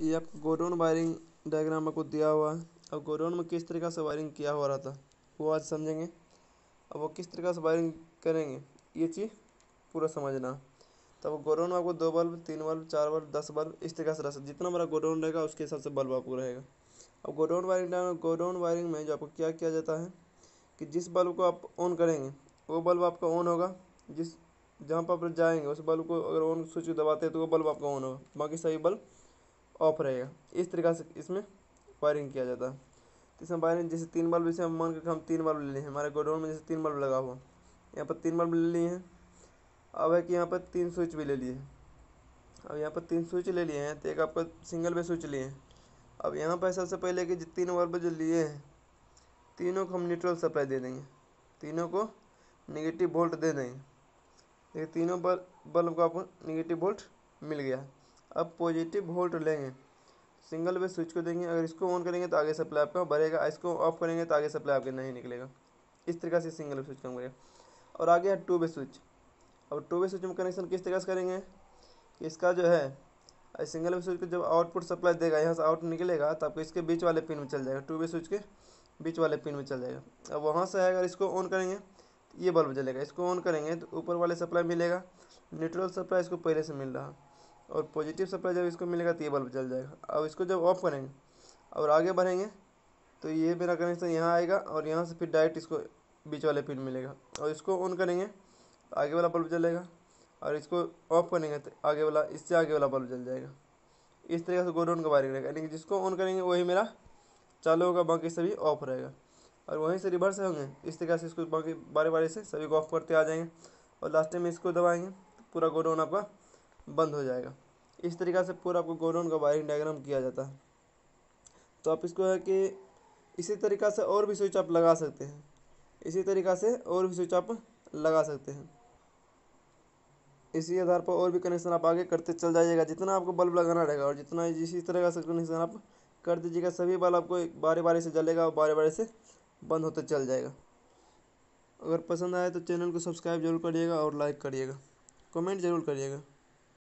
ये आपको godown wiring diagram आपको दिया हुआ है अब गोडाउन में किस तरीका से वायरिंग किया हुआ रहता है वो आज समझेंगे अब वो किस तरीका से वायरिंग करेंगे ये चीज़ पूरा समझना तब तो गोडाउन में आपको दो बल्ब तीन बल्ब चार बल्ब दस बल्ब इस तरीके से रह जितना बड़ा गोडाउन रहेगा उसके हिसाब से बल्ब आपको रहेगा अब godown wiring diagram godown wiring में जो आपको क्या किया जाता है कि जिस बल्ब को आप ऑन करेंगे वो बल्ब आपका ऑन होगा जिस जहाँ पर आप जाएंगे उस बल्ब को अगर ऑन स्विच दबाते हैं तो वो बल्ब आपका ऑन होगा बाकी सभी बल्ब ऑफ रहेगा इस तरीका से इसमें वायरिंग किया जाता है तो इसमें वायरिंग जैसे तीन बल्ब जैसे हम मान करके हम तीन बल्ब ले लिए हैं हमारे गोडाउन में जैसे तीन बल्ब लगा हुआ यहाँ पर तीन बल्ब ले लिए हैं अब है कि यहाँ पर तीन स्विच भी ले लिए हैं अब यहाँ पर तीन स्विच ले लिए हैं तो एक आपका सिंगल भी स्विच लिए हैं अब यहाँ पर सबसे पहले कि तीन बल्ब जो लिए हैं तीनों को हम न्यूट्रल सप्लाई दे देंगे तीनों को निगेटिव वोल्ट दे देंगे देखिए तीनों बल्ब को आपको निगेटिव वोल्ट मिल गया अब पॉजिटिव वोल्ट लेंगे सिंगल वे स्विच को देंगे अगर इसको ऑन करेंगे तो आगे सप्लाई आपका भरेगा इसको ऑफ करेंगे तो आगे सप्लाई आपके नहीं निकलेगा इस तरीके से सिंगल स्विच काम करेगा और आगे है टू वे स्विच अब टू वे स्विच में कनेक्शन किस तरीके से करेंगे कि इसका जो है सिंगल वे स्विच को जब आउटपुट सप्लाई देगा यहाँ से आउट निकलेगा तो आपको इसके बीच वाले पिन में चल जाएगा टू वे स्विच के बीच वाले पिन में चल जाएगा अब वहाँ से है अगर इसको ऑन करेंगे तो ये बल्ब जलेगा इसको ऑन करेंगे तो ऊपर वाले सप्लाई मिलेगा न्यूट्रल सप्लाई इसको पहले से मिल रहा और पॉजिटिव सप्लाई जब इसको मिलेगा तो ये बल्ब जल जाएगा अब इसको जब ऑफ करेंगे और आगे बढ़ेंगे तो ये मेरा कनेक्शन यहाँ आएगा और यहाँ से फिर डायरेक्ट इसको बीच वाले पिन मिलेगा और इसको ऑन करेंगे तो आगे वाला बल्ब जलेगा और इसको ऑफ करेंगे तो आगे वाला इससे आगे वाला बल्ब जल जाएगा इस तरीके से गोडाउन का वायरिंग रहेगा यानी कि जिसको ऑन करेंगे वही मेरा चालू होगा बाकी सभी ऑफ रहेगा और वहीं से रिवर्स होंगे इस तरीके से इसको बाकी बारी बारी से सभी को ऑफ करते आ जाएंगे और लास्ट टाइम इसको दबाएंगे तो पूरा गोडाउन आपका बंद हो जाएगा इस तरीक़ा से पूरा आपको गोडाउन का वायरिंग डायग्राम किया जाता है तो आप इसको है कि इसी तरीक़ा से और भी स्विच आप लगा सकते हैं इसी तरीक़ा से और भी स्विच आप लगा सकते हैं इसी आधार पर और भी कनेक्शन आप आगे करते चल जाइएगा जितना आपको बल्ब लगाना रहेगा और जितना इसी तरह का कनेक्शन आप कर दीजिएगा सभी बल्ब आपको बारी बारी से जलेगा और बारी बारी से बंद होते चल जाएगा अगर पसंद आए तो चैनल को सब्सक्राइब जरूर करिएगा और लाइक करिएगा कमेंट जरूर करिएगा